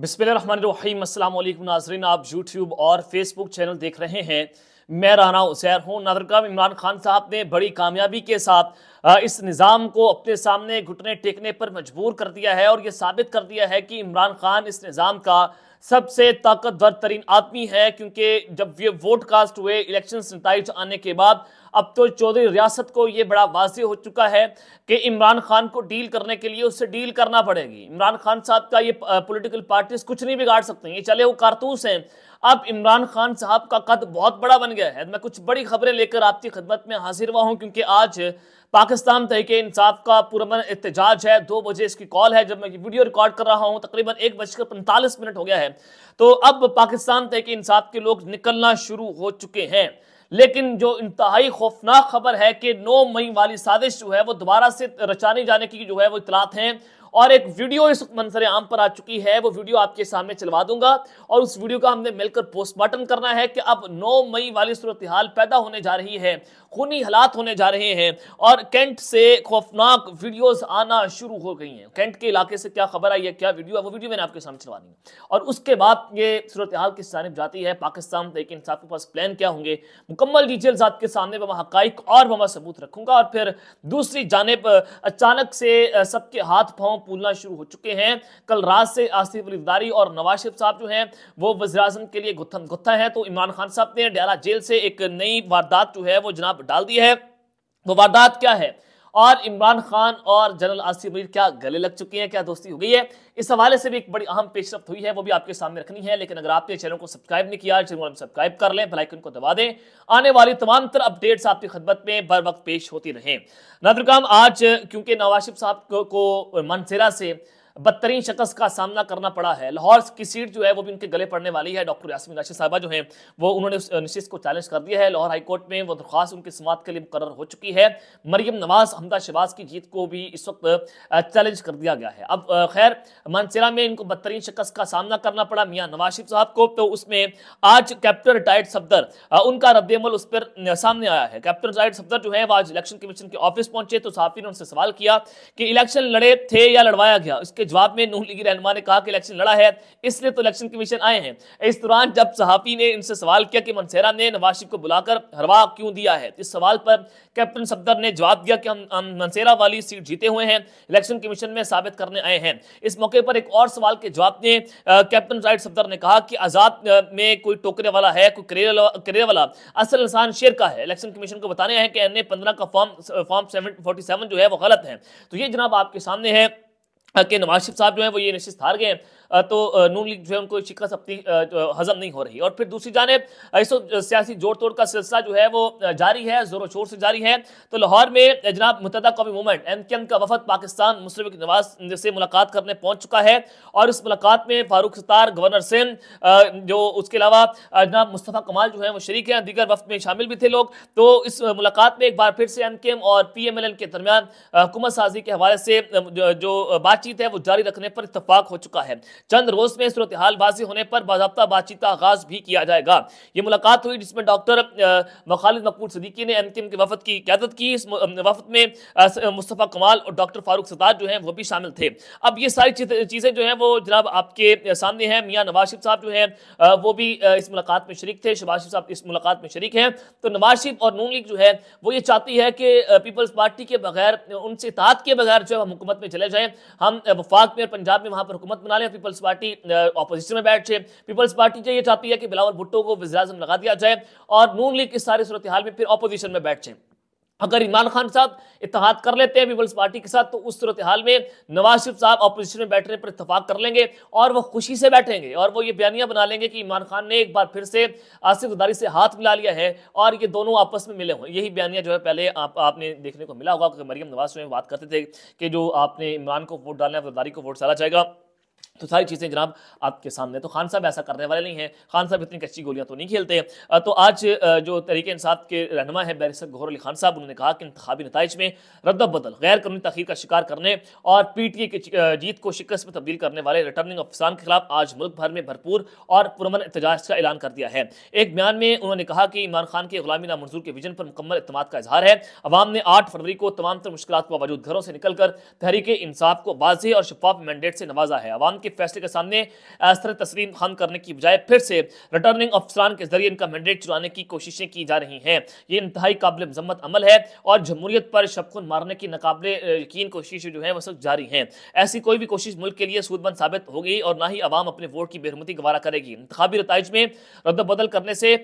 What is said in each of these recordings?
बिस्मिल्लाम नाजरीन आप यूट्यूब और फेसबुक चैनल देख रहे हैं मैं राना उसैर हूँ नादरकाम इमरान खान साहब ने बड़ी कामयाबी के साथ इस निज़ाम को अपने सामने घुटने टेकने पर मजबूर कर दिया है और ये साबित कर दिया है कि इमरान खान इस निज़ाम का सबसे ताकतवर तरीन आदमी है क्योंकि जब ये वोट कास्ट हुए इलेक्शन नतज आने के बाद अब तो चौधरी रियासत को ये बड़ा वाजी हो चुका है कि इमरान खान को डील करने के लिए उससे डील करना पड़ेगी इमरान खान साहब का ये पॉलिटिकल पार्टीज कुछ नहीं बिगाड़ सकते ये चले वो कारतूस हैं अब इमरान खान साहब का कद बहुत बड़ा बन गया है मैं कुछ बड़ी खबरें लेकर आपकी खदमत में हाजिर हुआ हूं क्योंकि आज पाकिस्तान तहके इंसाफ का पुरमन एहतजाज है दो बजे इसकी कॉल है जब मैं वीडियो रिकॉर्ड कर रहा हूँ तकरीबन एक बजकर पैंतालीस मिनट हो गया है तो अब पाकिस्तान तहके इंसाफ के लोग निकलना शुरू हो चुके हैं लेकिन जो इंतहाई खौफनाक खबर है कि नौ मई वाली साजिश जो है वो दोबारा से रचाने जाने की जो है वो इतलात हैं और एक वीडियो इस मंसर आम पर आ चुकी है वो वीडियो आपके सामने चलवा दूंगा और उस वीडियो का हमने मिलकर पोस्टमार्टम करना है कि अब नौ मई वाली सूरत हाल पैदा होने जा रही है खूनी हालात होने जा रहे हैं और कैंट से खौफनाक वीडियोस आना शुरू हो गई हैं कैंट के इलाके से क्या खबर आई है क्या वीडियो है वो वीडियो मैंने आपके सामने चलवा दी और उसके बाद ये सूरत हाल किस जानब जाती है पाकिस्तान तहरीक इंसाफ के पास प्लान क्या होंगे मुकम्मल डिटेल्स आपके सामने वह हकाइक और वह सबूत रखूंगा और फिर दूसरी जानब अचानक से सबके हाथ पाँव वो पूलना शुरू हो चुके हैं कल रात से आसिफ अलीफदारी और नवाज शरीफ साहब जो हैं वो वजी के लिए गुत्थन गुत्था है तो इमरान खान साहब ने डयाला जेल से एक नई वारदात जो है वो जनाब डाल दी है वो वारदात क्या है और इमरान खान और जनरल आसिफ अमीर क्या गले लग चुके हैं क्या दोस्ती हो गई है इस हवाले से भी एक बड़ी अहम पेशरफ हुई है वो भी आपके सामने रखनी है लेकिन अगर आपने चैनल को सब्सक्राइब नहीं किया चैनल सब्सक्राइब कर लें बेलाइकन को दबा दें आने वाली तमाम तर अपडेट्स आपकी खदमत में बर वक्त पेश होती रहे नादरकाम आज क्योंकि नवाज साहब को, को मनसेरा से बदतरीन शख्स का सामना करना पड़ा है लाहौर की सीट जो है वो भी उनके गले पड़ने वाली है डॉक्टर यासमी राशिद साहबा जो है वो उन्होंने उस को चैलेंज कर दिया है लाहौर हाईकोर्ट में वो दरख्वास्त उनकी समात के लिए मुकर हो चुकी है मरियम नवाज हमदा शबाज की जीत को भी इस वक्त चैलेंज कर दिया गया है अब खैर मानसेरा में इनको बदतरीन शख्स का सामना करना पड़ा मियाँ नवाज शिफ साहब को तो उसमें आज कैप्टन रिटायर्ड सफदर उनका रद्दमल उस पर सामने आया है कैप्टन रिटायर्ड सफदर जो है वो आज इलेक्शन कमीशन के ऑफिस पहुंचे तो साफी ने उनसे सवाल किया कि इलेक्शन लड़े थे या लड़वाया गया इसके जवाब में नूह लीग रहनुमा ने कहा कि इलेक्शन लड़ा है इसलिए तो इलेक्शन कमीशन आए हैं इस दौरान जब सहाफ़ी ने इनसे सवाल किया कि मनसेरा ने नवाज को बुलाकर हरवा क्यों दिया है तो इस सवाल पर कैप्टन सफदर ने जवाब दिया कि हम, मनसेरा वाली सीट जीते हुए हैं इलेक्शन कमीशन में साबित करने आए हैं इस मौके पर एक और सवाल के जवाब में कैप्टन राइट सफदर ने कहा कि आज़ाद में कोई टोकरे वाला है कोई करेरे वाला असल इंसान शेर का है इलेक्शन कमीशन को बताने हैं कि एन ए का फॉर्म फॉर्म सेवन सेवन जो है वो गलत है तो ये जनाब आपके सामने है के नवाज शिफ साहब जो है वो ये नशिस्त हार गए हैं तो नून लीग जो है उनको शिकस्त अपनी हजम नहीं हो रही और फिर दूसरी जानब इस सियासी जोड़ तोड़ का सिलसिला जो है वो जारी है जोरों शोर से जारी है तो लाहौर में जनाब मुतदा कौमी मूवमेंट एम के एम का वफद पाकिस्तान मुस्लिम नवाज से मुलाकात करने पहुंच चुका है और इस मुलाकात में फारूक सतार गवर्नर सिंह जो उसके अलावा जनाब मुस्तफ़ा कमाल जो है वो शरीक हैं दीगर वफद में शामिल भी थे लोग तो इस मुलाकात में एक बार फिर से एम के एम और पी एम एल एन के दरमियान हुकूमत साजी के हवाले से जो बातचीत है वो जारी रखने पर इतफाक हो चुका है चंद रोज में सूरत हाल हालबाजी होने पर बाबा बातचीत का आगाज भी किया जाएगा ये मुलाकात हुई जिसमें डॉक्टर मखालिद मकबूल सदीकी ने एम के वफद की क्यादत की इस वफद में मुस्तफ़ा कमाल और डॉक्टर फारूक सतार जो हैं वो भी शामिल थे अब ये सारी चीज़ें जो हैं वो जनाब आपके सामने हैं मियाँ नवाशिफ साहब जो हैं वो भी इस मुलाकात में शरीक थे शबाज साहब इस मुलाकात में शरीक हैं तो नवाज और नून लीग जो है वो ये चाहती है कि पीपल्स पार्टी के बगैर उनसे इतात के बगैर जो है हम हुकूमत में चले जाएँ हम वफाक में और पंजाब में वहाँ पर हुकूमत बना लें पीपल पीपल्स पार्टी अपोजिशन में बैठ है पीपल्स पार्टी जो ये चाहती है कि बिलावल भुट्टो को वजराजम लगा दिया जाए और नून लीग इस सारी सूरत हाल में फिर अपोजिशन में बैठ जाए अगर इमरान खान साहब इतिहाद कर लेते हैं पीपल्स पार्टी के साथ तो उस सूरत हाल में नवाज शरीफ साहब अपोजिशन में बैठने पर इतफाक कर लेंगे और वो खुशी से बैठेंगे और वो ये बयानियां बना लेंगे कि इमरान खान ने एक बार फिर से आसिफ उदारी से हाथ मिला लिया है और ये दोनों आपस में मिले हुए यही बयानियाँ जो है पहले आप, आपने देखने को मिला होगा क्योंकि मरियम नवाज में बात करते थे कि जो आपने इमरान को वोट डालना है उदारी को वोट डाला जाएगा तो सारी चीज़ें जनाब आपके सामने तो खान साहब ऐसा करने वाले नहीं हैं खान साहब इतनी कच्ची गोलियां तो नहीं खेलते तो आज जो तरीके इंसाफ के रहनमा है बैरिसक गौर अली खान साहब उन्होंने कहा कि इंतबी नतज में रद्द बदल गैर कानूनी तखीर का शिकार करने और पी टी ए की जीत को शिकस्त में तब्दील करने वाले रिटर्निंग अफसरान के खिलाफ आज मुल्क भर में भरपूर और पुरमन एहतजाज का ऐलान कर दिया है एक बयान में उन्होंने कहा कि इमरान खान के गुलामी नामंजूर के विजन पर मुकम्मल इतम का इजहार है अवाम ने आठ फरवरी को तमाम तर मुश्किल के बावजूद घरों से निकलकर तहरीक इंसाफ को वाजे और शफाफ मैंडेट से नवाजा है अवाम के के फैसले के सामने अस्तर तस्लीम खान करने की बजाय फिर से रिटर्निंग अफसरान के जरिए इनका मैंडेट चुराने की कोशिशें की जा रही हैं ये इंतहाई काबिल मजम्मत अमल है और जमहूरियत पर शबखुन मारने की नाकबले यकीन कोशिशें जो है वह जारी हैं ऐसी कोई भी कोशिश मुल्क के लिए सूदमंद साबित होगी और ना ही आवाम अपने वोट की बेरहमती गवारा करेगी इंतबी नतज में रद्द बदल करने से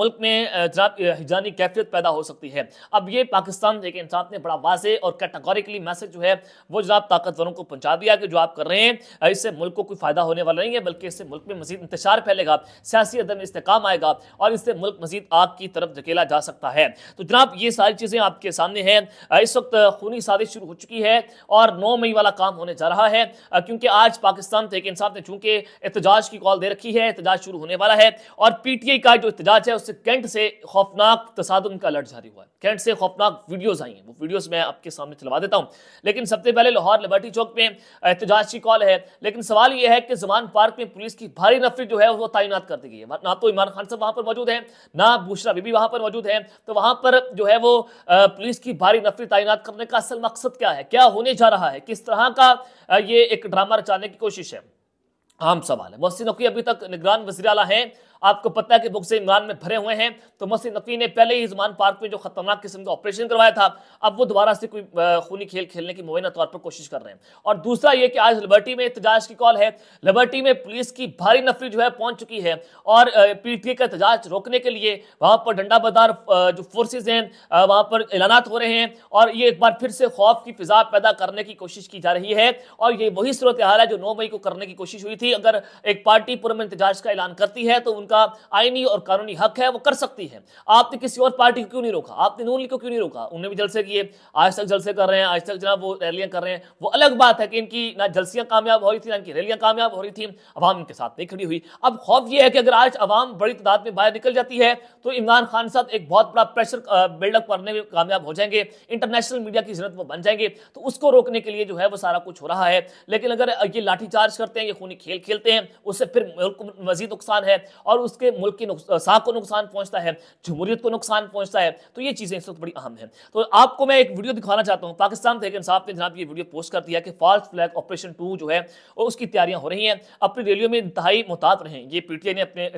मुल्क में जनाब हिजानी कैफियत पैदा हो सकती है अब ये पाकिस्तान एक इंसान ने बड़ा वाजे और कैटागोरिकली मैसेज जो है वो जनाब ताकतवरों को पहुंचा दिया कि जो आप कर रहे हैं इससे मुल्क मुल्क को कोई फ़ायदा होने वाला नहीं है बल्कि इससे मुल्क में मजीद इंतजार फैलेगा सियासी अदम इसकाम आएगा और इससे मुल्क मजीद आग की तरफ धकेला जा सकता है तो जनाब ये सारी चीज़ें आपके सामने हैं इस वक्त खूनी साजिश शुरू हो चुकी है और नौ मई वाला काम होने जा रहा है क्योंकि आज पाकिस्तान तहरीक तो इंसाफ ने चूंकि एहतजाज की कॉल दे रखी है एहतजाज शुरू होने वाला है और पीटीआई का जो एहतजाज है उससे कैंट से खौफनाक तसादम का अलर्ट जारी हुआ है कैंट से खौफनाक वीडियोज आई हैं वो वीडियोज मैं आपके सामने चलवा देता हूँ लेकिन सबसे पहले लाहौर लिबर्टी चौक में एहतजाज की कॉल है लेकिन सवाल सवाल यह है कि जमान पार्क में पुलिस की भारी नफरी जो है वो तैनात कर दी गई है ना तो इमरान खान साहब वहां पर मौजूद हैं ना बुशरा बीबी वहां पर मौजूद हैं तो वहां पर जो है वो पुलिस की भारी नफरी तैनात करने का असल मकसद क्या है क्या होने जा रहा है किस तरह का ये एक ड्रामा रचाने की कोशिश है आम सवाल है मोहसिन नकवी अभी तक निगरान वजी अला हैं आपको पता है कि बुक से इमरान में भरे हुए हैं तो मसी नकवी ने पहले ही इजमान पार्क में जो खतरनाक किस्म का ऑपरेशन करवाया था अब वो दोबारा से कोई खूनी खेल खेलने की मुबैना तौर पर कोशिश कर रहे हैं और दूसरा ये कि आज लिबर्टी में एहतजाज की कॉल है लिबर्टी में पुलिस की भारी नफरी जो है पहुंच चुकी है और पीटीए का एहतजाज रोकने के लिए वहां पर डंडा बदार जो फोर्सेज हैं वहां पर ऐलानात हो रहे हैं और ये एक बार फिर से खौफ की फिजा पैदा करने की कोशिश की जा रही है और ये वही सूरत हाल है जो नौ मई को करने की कोशिश हुई थी अगर एक पार्टी पूर्व इंतजाज का ऐलान करती है तो उनका उनका आईनी और कानूनी हक है वो कर सकती है आपने किसी और पार्टी को क्यों नहीं रोका आपने नून लीग को क्यों नहीं रोका उन्होंने भी जलसे किए आज तक जलसे कर रहे हैं आज तक जनाब वो रैलियां कर रहे हैं वो अलग बात है कि इनकी ना जलसियां कामयाब हो रही थी ना इनकी रैलियां कामयाब हो रही थी अवाम इनके साथ नहीं खड़ी हुई अब खौफ यह है कि अगर आज अवाम बड़ी तादाद में बाहर निकल जाती है तो इमरान खान साहब एक बहुत बड़ा प्रेशर बिल्डअप करने में कामयाब हो जाएंगे इंटरनेशनल मीडिया की जरूरत वो बन जाएंगे तो उसको रोकने के लिए जो है वो सारा कुछ हो रहा है लेकिन अगर ये लाठीचार्ज करते हैं ये खूनी खेल खेलते हैं उससे फिर मजीद नुकसान है और और उसके मुल्क की साख को नुकसान पहुंचता है जमहूरियत को नुकसान पहुंचता है तो ये चीज़ें इस वक्त बड़ी अहम है तो आपको मैं एक वीडियो दिखाना चाहता हूँ पाकिस्तान तहरीक तो इंसाफ ने जनाब ये वीडियो पोस्ट कर दिया कि फॉल्स फ्लैग ऑपरेशन टू जो है और उसकी तैयारियाँ हो रही हैं अपनी रैलियों में इंतहाई मुहतात रहे ये पीटीआई ने अपने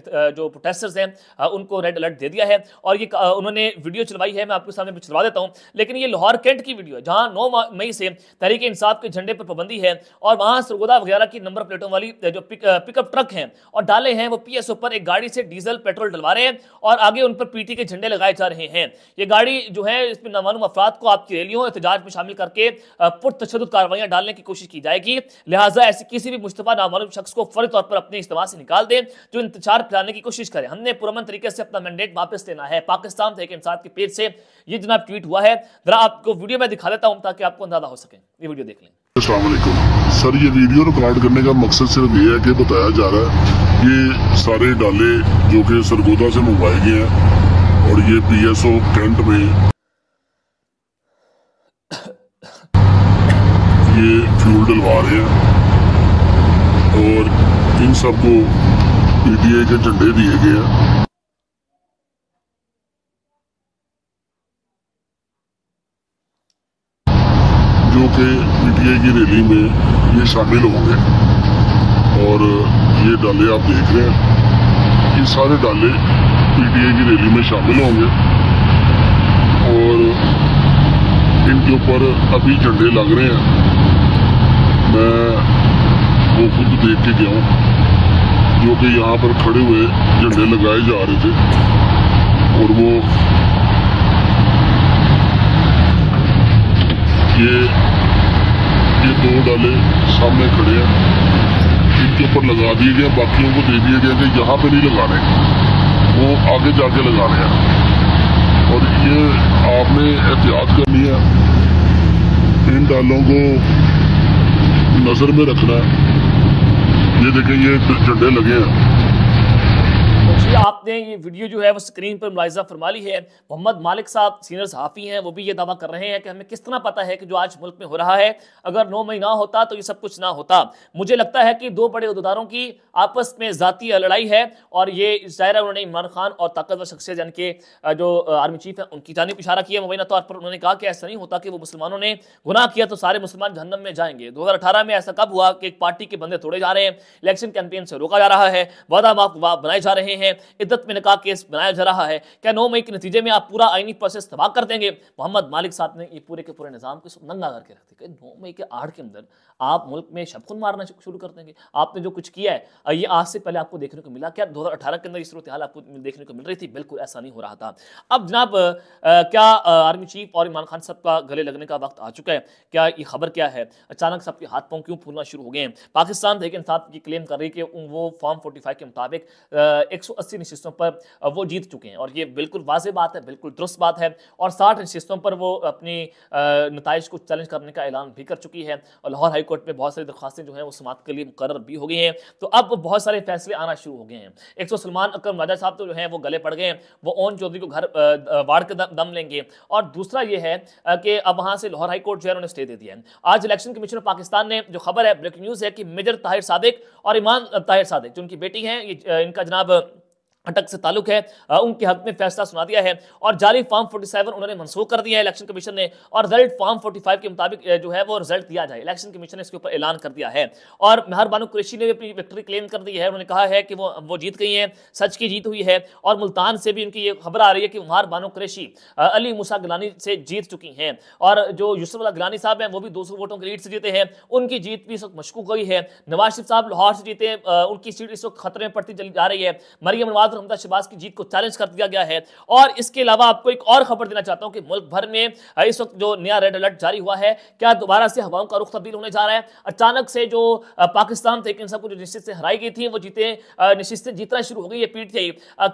जो प्रोटेस्टर्स हैं उनको रेड अलर्ट दे दिया है और ये उन्होंने वीडियो चलवाई है मैं आपके सामने चलवा देता हूँ लेकिन ये लाहौर कैंट की वीडियो है जहाँ नौ मई से तहरीक इंसाफ के झंडे पर पाबंदी है और वहाँ सरगोदा वगैरह की नंबर प्लेटों वाली जो पिकअप ट्रक हैं और डाले हैं वो पी पर एक गाड़ी से डीजल पेट्रोल डलवा रहे हैं और आगे उन पर पीटी के झंडे लगाए जा रहे हैं ये गाड़ी जो है इसमें नवानुम अफराद को आपकी रैलियों एहतजाज में शामिल करके पुरतशद कार्रवाइयां डालने की कोशिश की जाएगी लिहाजा ऐसे किसी भी मुश्तफा नामालूम शख्स को फौरी तौर पर अपने इस्तेमाल से निकाल दें जो इंतजार फैलाने की कोशिश करें हमने पुरमन तरीके से अपना मैंडेट वापस लेना है पाकिस्तान तहरीक इंसाफ के पेज से ये जनाब ट्वीट हुआ है जरा आपको वीडियो में दिखा देता हूं ताकि आपको अंदाजा हो सके ये वीडियो देख लें असलकुम सर ये वीडियो रिकॉर्ड करने का मकसद सिर्फ ये है कि बताया जा रहा है ये सारे डाले जो कि सरगोदा से मंगवाए गए हैं और ये पी एस ओ कैंट में ये फ्यूल डलवा रहे हैं और इन सबको पी टी आई के झंडे दिए गए हैं जो कि पीटीआई की रैली में ये शामिल होंगे और ये डाले आप देख रहे हैं ये सारे डाले पीटीआई की रैली में शामिल होंगे और इनके ऊपर अभी झंडे लग रहे हैं मैं वो खुद देख के गया हूँ जो कि यहाँ पर खड़े हुए झंडे लगाए जा रहे थे और वो ये ये दो डाले सामने खड़े हैं इनके ऊपर लगा दिए गए बाकियों को दे दिए गए कि यहाँ पे नहीं लगाने वो आगे जाके रहे हैं और ये आपने एहतियात करनी है इन डालों को नज़र में रखना है ये देखें ये झंडे लगे हैं ये आपने ये वीडियो जो है वो स्क्रीन पर मुलायजा फरमा ली है मोहम्मद मालिक साहब सीनियर सहाफ़ी हैं वो भी ये दावा कर रहे हैं कि हमें किस तरह पता है कि जो आज मुल्क में हो रहा है अगर नौ मई ना होता तो ये सब कुछ ना होता मुझे लगता है कि दो बड़े अहदेदारों की आपस में ज़ाती लड़ाई है और ये ज़ाहिर उन्होंने इमरान खान और ताकतवर शख्सियत यानी के जो आर्मी चीफ हैं उनकी जानब इशारा किया मुबैना तौर पर उन्होंने कहा कि ऐसा नहीं होता कि वो मुसलमानों ने गुनाह किया तो सारे मुसलमान जहनम में जाएंगे दो में ऐसा कब हुआ कि एक पार्टी के बंदे तोड़े जा रहे हैं इलेक्शन कैंपेन से रोका जा रहा है वादा माफ बनाए जा रहे हैं इद्दत में निकाह केस बनाया जा रहा है क्या नौ मई के नतीजे में आप पूरा आईनी प्रोसेस तबाह कर देंगे मोहम्मद मालिक साहब ने ये पूरे के पूरे निज़ाम को नंगा करके रख दिया नौ मई के आठ के अंदर आप मुल्क में शबखुन मारना शुरू कर देंगे आपने जो कुछ किया है ये आज से पहले आपको देखने को मिला क्या दो के अंदर इस सूरत आपको देखने को मिल रही थी बिल्कुल ऐसा नहीं हो रहा था अब जनाब क्या आर्मी चीफ और इमरान खान साहब का गले लगने का वक्त आ चुका है क्या ये खबर क्या है अचानक सबके हाथ पाँव क्यों फूलना शुरू हो गए हैं पाकिस्तान देखें तो साहब की क्लेम कर रही है कि वो फॉर्म फोर्टी के मुताबिक एक अस्सी नशस्तों पर वो जीत चुके हैं और ये बिल्कुल वाज बात है बिल्कुल दुरुस्त बात है और साठ नशस्तों पर वो अपनी नतज को चैलेंज करने का ऐलान भी कर चुकी है और लाहौर हाईकोर्ट में बहुत सारी दरखास्तें जो हैं वो समात के लिए मुकर भी हो गई हैं तो अब बहुत सारे फैसले आना शुरू हो गए हैं एक तो सलमान अक्रम राजा साहब तो जो हैं वो गले पड़ गए हैं वो ओन चौधरी को घर वाड़ के दम लेंगे और दूसरा ये है कि अब वहाँ से लाहौर हाईकोर्ट जो है उन्होंने स्टे दे दिया है आज इलेक्शन कमीशन ऑफ पाकिस्तान ने जो खबर है ब्रेकिंग न्यूज़ है कि मेजर ताहिर सादिक और ईमान ताहिर सादिक जो उनकी बेटी हैं इनका जनाब अटक से ताल्लुक है उनके हक में फैसला सुना दिया है और जाली फॉर्म 47 उन्होंने मनसूख कर दिया है इलेक्शन कमीशन ने और रिजल्ट फॉर्म 45 के मुताबिक जो है वो रिजल्ट दिया जाए इलेक्शन कमीशन ने इसके ऊपर ऐलान कर दिया है और मेहर बानू कुरेशी ने भी अपनी विक्ट्री क्लेम कर दी है उन्होंने कहा है कि वो वो जीत गई हैं सच की जीत हुई है और मुल्तान से भी उनकी ये खबर आ रही है कि मेहर बानो कुरेशी अली मूसा गिलानी से जीत चुकी हैं और जो अला गिलानी साहब हैं वो भी दो वोटों की लीड से जीते हैं उनकी जीत भी इस वक्त मशकूक हुई है नवाज शरीफ साहब लाहौर से जीते उनकी सीट इस वक्त खतरे में पड़ती चली जा रही है मरियम नवाज बहादुर रमजा शबाज की जीत को चैलेंज कर दिया गया है और इसके अलावा आपको एक और खबर देना चाहता हूँ कि मुल्क भर में इस वक्त जो नया रेड अलर्ट जारी हुआ है क्या दोबारा से हवाओं का रुख तब्दील होने जा रहा है अचानक से जो पाकिस्तान थे इन सबको जो निश्चित से हराई गई थी वो जीते निश्चित से जीतना शुरू हो गई ये पीट थी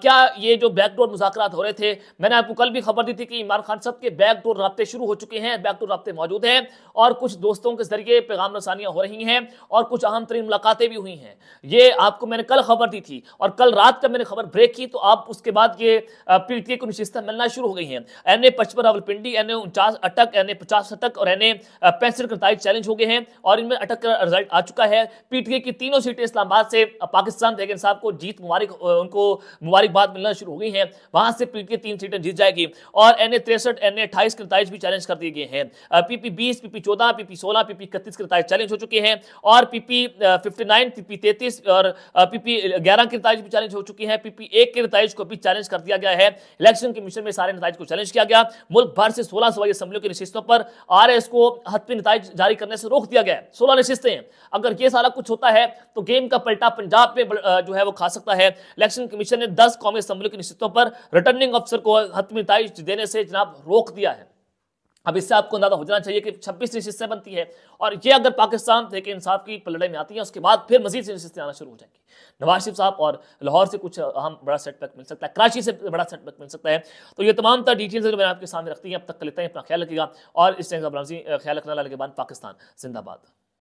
क्या ये जो बैकडोर मुजाकर हो रहे थे मैंने आपको कल भी खबर दी थी कि इमरान खान साहब के बैकडोर रबते शुरू हो चुके हैं बैकडोर रबते मौजूद हैं और कुछ दोस्तों के जरिए पैगाम रसानियाँ हो रही हैं और कुछ अहम तरीन मुलाकातें भी हुई हैं ये आपको मैंने कल खबर दी थी और कल रात का मैंने खबर ब्रेक की तो आप उसके बाद ये पीटीए को नशस्तें मिलना शुरू हो गई हैं एन ए पचपन रावलपिंडी एन ए उनचास अटक एन ए पचास अटक और एन ए पैंसठ करतालीस चैलेंज हो गए हैं और इनमें अटक का रिजल्ट आ चुका है पीटीए की तीनों सीटें इस्लामाबाद से पाकिस्तान तहगन साहब को जीत मुबारक उनको मुबारकबाद मिलना शुरू हो गई है वहाँ से पीटीए तीन सीटें जीत जाएगी और एन ए तिरसठ एन ए अट्ठाईस करतालीस भी चैलेंज कर दिए गए हैं पी पी बीस पी पी चौदह पी पी सोलह पी पी इकतीस करतालीस चैलेंज हो चुके हैं और P P fifty nine P P तैतीस और पी पी ग्यारह करतालीस भी चैलेंज हो चुकी है पी एक के नतज को भी चैलेंज कर दिया गया है इलेक्शन कमीशन में सारे नतज को चैलेंज किया गया मुल्क भर से सोलह सवाई असम्बलियों की नशिस्तों पर आर एस को हतमी नतज जारी करने से रोक दिया गया है सोलह नशिस्तें हैं अगर ये सारा कुछ होता है तो गेम का पलटा पंजाब में जो है वो खा सकता है इलेक्शन कमीशन ने दस कौमी असम्बलियों की नशिस्तों पर रिटर्निंग अफसर को हतमी नतज देने से जनाब रोक दिया है अब इससे आपको अंदाजा हो जाना चाहिए कि छब्बीस नशिस्तें बनती है और ये अगर पाकिस्तान तहरीक इंसाफ की लड़ाई में आती है उसके बाद फिर मजीद नशिस्तें आना शुरू हो जाएंगी नवाज शरीफ साहब और लाहौर से कुछ अहम बड़ा सेटबैक मिल सकता है कराची से बड़ा सेटबैक मिल सकता है तो ये तमाम तरह डिटेल्स जो मैंने आपके सामने रखती हैं अब तक लेते हैं अपना ख्याल रखिएगा और इस तरह का ख्याल रखना लाल के बाद पाकिस्तान जिंदाबाद